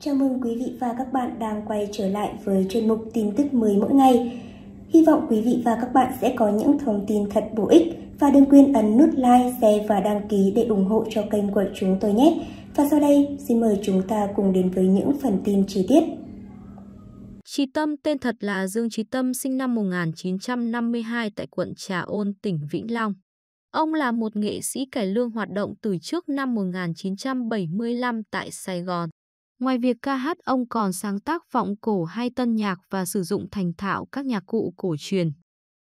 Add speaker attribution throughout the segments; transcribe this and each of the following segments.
Speaker 1: Chào mừng quý vị và các bạn đang quay trở lại với chuyên mục tin tức mới mỗi ngày. Hy vọng quý vị và các bạn sẽ có những thông tin thật bổ ích và đừng quên ấn nút like, share và đăng ký để ủng hộ cho kênh của chúng tôi nhé. Và sau đây, xin mời chúng ta cùng đến với những phần tin chi tiết. Trí Tâm tên thật là Dương Trí Tâm sinh năm 1952 tại quận Trà Ôn, tỉnh Vĩnh Long. Ông là một nghệ sĩ cải lương hoạt động từ trước năm 1975 tại Sài Gòn. Ngoài việc ca hát, ông còn sáng tác vọng cổ hay tân nhạc và sử dụng thành thạo các nhạc cụ cổ truyền.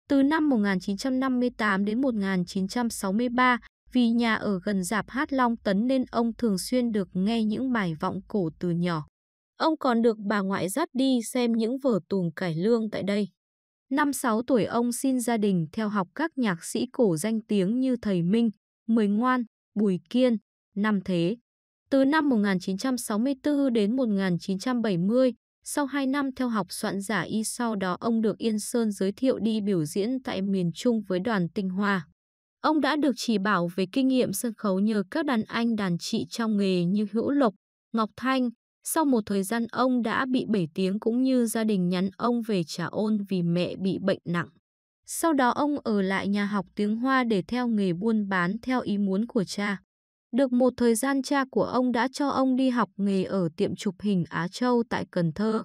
Speaker 1: Từ năm 1958 đến 1963, vì nhà ở gần dạp hát Long Tấn nên ông thường xuyên được nghe những bài vọng cổ từ nhỏ. Ông còn được bà ngoại dắt đi xem những vở tuồng cải lương tại đây. Năm 6 tuổi ông xin gia đình theo học các nhạc sĩ cổ danh tiếng như Thầy Minh, Mười Ngoan, Bùi Kiên, Năm Thế. Từ năm 1964 đến 1970, sau 2 năm theo học soạn giả y sau đó ông được Yên Sơn giới thiệu đi biểu diễn tại miền Trung với đoàn Tinh Hoa. Ông đã được chỉ bảo về kinh nghiệm sân khấu nhờ các đàn anh đàn chị trong nghề như Hữu Lộc, Ngọc Thanh. Sau một thời gian ông đã bị bể tiếng cũng như gia đình nhắn ông về trả ôn vì mẹ bị bệnh nặng. Sau đó ông ở lại nhà học tiếng Hoa để theo nghề buôn bán theo ý muốn của cha. Được một thời gian cha của ông đã cho ông đi học nghề ở tiệm chụp hình Á Châu tại Cần Thơ.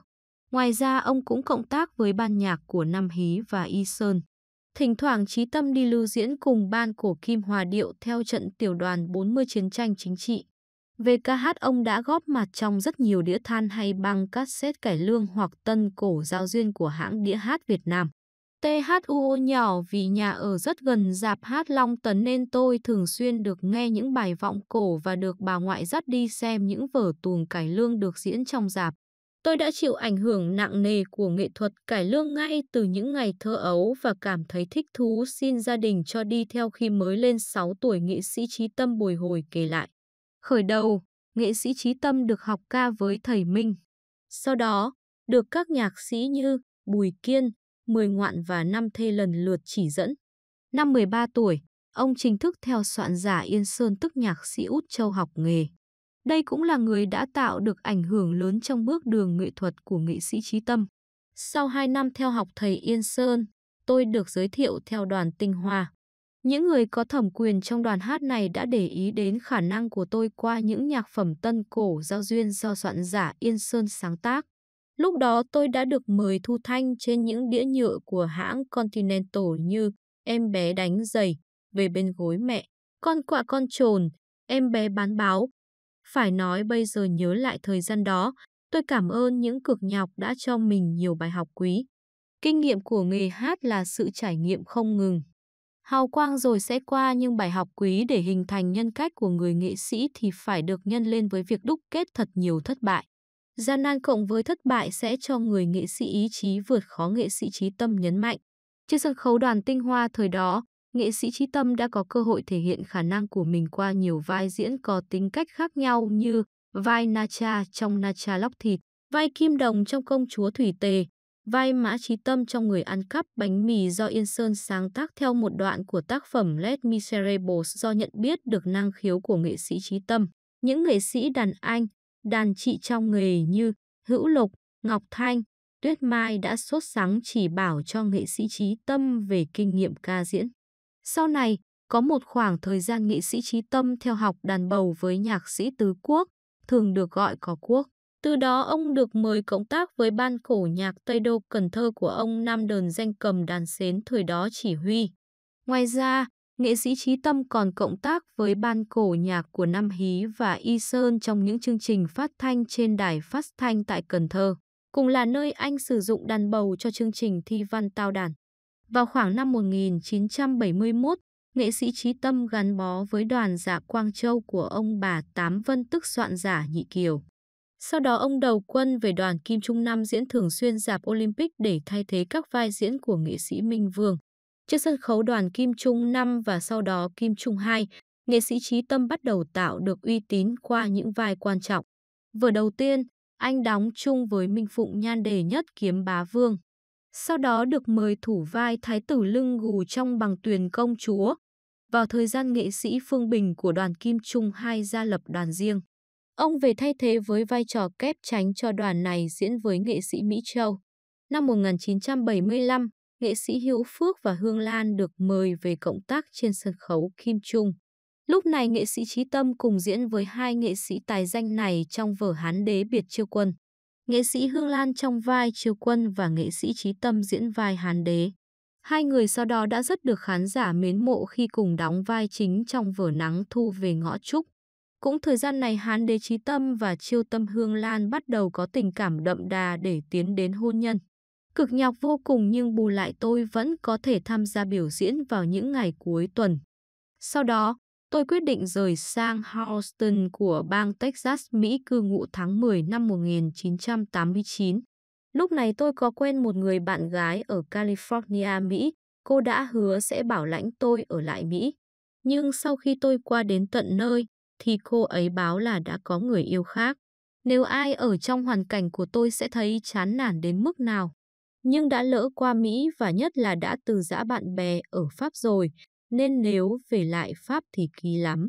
Speaker 1: Ngoài ra ông cũng cộng tác với ban nhạc của Nam Hí và Y Sơn. Thỉnh thoảng trí tâm đi lưu diễn cùng ban của Kim Hòa Điệu theo trận tiểu đoàn 40 chiến tranh chính trị. Về ca hát ông đã góp mặt trong rất nhiều đĩa than hay băng cassette cải lương hoặc tân cổ giao duyên của hãng đĩa hát Việt Nam. THUO nhỏ vì nhà ở rất gần dạp hát Long Tấn nên tôi thường xuyên được nghe những bài vọng cổ và được bà ngoại dắt đi xem những vở tuồng cải lương được diễn trong dạp. Tôi đã chịu ảnh hưởng nặng nề của nghệ thuật cải lương ngay từ những ngày thơ ấu và cảm thấy thích thú xin gia đình cho đi theo khi mới lên 6 tuổi nghệ sĩ Trí Tâm Bồi Hồi kể lại. Khởi đầu, nghệ sĩ Trí Tâm được học ca với thầy Minh. Sau đó, được các nhạc sĩ như Bùi Kiên, 10 ngoạn và 5 thê lần lượt chỉ dẫn. Năm 13 tuổi, ông chính thức theo soạn giả Yên Sơn tức nhạc sĩ Út Châu học nghề. Đây cũng là người đã tạo được ảnh hưởng lớn trong bước đường nghệ thuật của nghệ sĩ trí tâm. Sau 2 năm theo học thầy Yên Sơn, tôi được giới thiệu theo đoàn Tinh Hoa. Những người có thẩm quyền trong đoàn hát này đã để ý đến khả năng của tôi qua những nhạc phẩm tân cổ giao duyên do soạn giả Yên Sơn sáng tác. Lúc đó tôi đã được mời thu thanh trên những đĩa nhựa của hãng Continental như Em bé đánh giày, Về bên gối mẹ, Con quạ con trồn, Em bé bán báo. Phải nói bây giờ nhớ lại thời gian đó, tôi cảm ơn những cực nhọc đã cho mình nhiều bài học quý. Kinh nghiệm của nghề hát là sự trải nghiệm không ngừng. Hào quang rồi sẽ qua nhưng bài học quý để hình thành nhân cách của người nghệ sĩ thì phải được nhân lên với việc đúc kết thật nhiều thất bại. Gian nan cộng với thất bại sẽ cho người nghệ sĩ ý chí vượt khó nghệ sĩ trí tâm nhấn mạnh. Trên sân khấu đoàn tinh hoa thời đó, nghệ sĩ trí tâm đã có cơ hội thể hiện khả năng của mình qua nhiều vai diễn có tính cách khác nhau như vai Nacha trong Nacha Lóc Thịt, vai Kim Đồng trong Công Chúa Thủy Tề, vai Mã Trí Tâm trong Người Ăn Cắp Bánh Mì do Yên Sơn sáng tác theo một đoạn của tác phẩm Les Miserables do nhận biết được năng khiếu của nghệ sĩ Trí Tâm. Những nghệ sĩ đàn anh, đàn chị trong nghề như Hữu Lục, Ngọc Thanh, Tuyết Mai đã sốt sắng chỉ bảo cho nghệ sĩ trí tâm về kinh nghiệm ca diễn. Sau này, có một khoảng thời gian nghệ sĩ trí tâm theo học đàn bầu với nhạc sĩ Tứ Quốc, thường được gọi có quốc. Từ đó ông được mời cộng tác với ban cổ nhạc Tây Đô Cần Thơ của ông Nam Đờn danh cầm đàn xến thời đó chỉ huy. Ngoài ra, nghệ sĩ Trí Tâm còn cộng tác với ban cổ nhạc của Nam Hí và Y Sơn trong những chương trình phát thanh trên đài phát thanh tại Cần Thơ, cùng là nơi anh sử dụng đàn bầu cho chương trình thi văn tao đàn. Vào khoảng năm 1971, nghệ sĩ Trí Tâm gắn bó với đoàn giả dạ Quang Châu của ông bà Tám Vân tức soạn giả Nhị Kiều. Sau đó ông đầu quân về đoàn Kim Trung Nam diễn thường xuyên dạp Olympic để thay thế các vai diễn của nghệ sĩ Minh Vương. Trước sân khấu đoàn Kim Trung 5 và sau đó Kim Trung 2, nghệ sĩ Trí Tâm bắt đầu tạo được uy tín qua những vai quan trọng. Vở đầu tiên, anh đóng chung với Minh Phụng nhan đề nhất Kiếm Bá Vương. Sau đó được mời thủ vai Thái tử Lưng Gù trong bằng tuyền công chúa. Vào thời gian nghệ sĩ Phương Bình của đoàn Kim Trung 2 ra lập đoàn riêng. Ông về thay thế với vai trò kép tránh cho đoàn này diễn với nghệ sĩ Mỹ Châu. Năm 1975, nghệ sĩ Hữu Phước và Hương Lan được mời về cộng tác trên sân khấu Kim Trung. Lúc này nghệ sĩ Trí Tâm cùng diễn với hai nghệ sĩ tài danh này trong vở Hán Đế Biệt Chiêu Quân. Nghệ sĩ Hương Lan trong vai Chiêu Quân và nghệ sĩ Trí Tâm diễn vai Hán Đế. Hai người sau đó đã rất được khán giả mến mộ khi cùng đóng vai chính trong vở Nắng Thu về ngõ trúc. Cũng thời gian này Hán Đế Trí Tâm và Chiêu Tâm Hương Lan bắt đầu có tình cảm đậm đà để tiến đến hôn nhân. Cực nhọc vô cùng nhưng bù lại tôi vẫn có thể tham gia biểu diễn vào những ngày cuối tuần. Sau đó, tôi quyết định rời sang Houston của bang Texas, Mỹ cư ngụ tháng 10 năm 1989. Lúc này tôi có quen một người bạn gái ở California, Mỹ. Cô đã hứa sẽ bảo lãnh tôi ở lại Mỹ. Nhưng sau khi tôi qua đến tận nơi, thì cô ấy báo là đã có người yêu khác. Nếu ai ở trong hoàn cảnh của tôi sẽ thấy chán nản đến mức nào nhưng đã lỡ qua Mỹ và nhất là đã từ giã bạn bè ở Pháp rồi, nên nếu về lại Pháp thì kỳ lắm.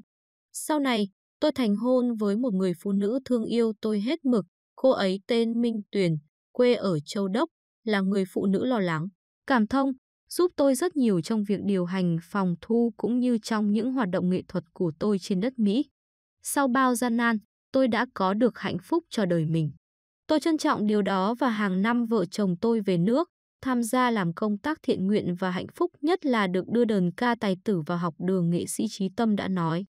Speaker 1: Sau này, tôi thành hôn với một người phụ nữ thương yêu tôi hết mực, cô ấy tên Minh Tuyền, quê ở Châu Đốc, là người phụ nữ lo lắng, cảm thông, giúp tôi rất nhiều trong việc điều hành phòng thu cũng như trong những hoạt động nghệ thuật của tôi trên đất Mỹ. Sau bao gian nan, tôi đã có được hạnh phúc cho đời mình. Tôi trân trọng điều đó và hàng năm vợ chồng tôi về nước, tham gia làm công tác thiện nguyện và hạnh phúc nhất là được đưa đờn ca tài tử vào học đường nghệ sĩ trí tâm đã nói.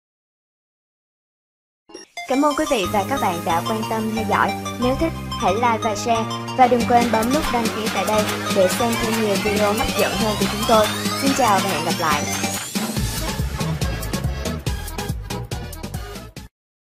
Speaker 1: Cảm ơn quý vị và các bạn đã quan tâm theo dõi. Nếu thích, hãy like và share. Và đừng quên bấm nút đăng ký tại đây để xem thêm nhiều video hấp dẫn hơn của chúng tôi. Xin chào và hẹn gặp lại.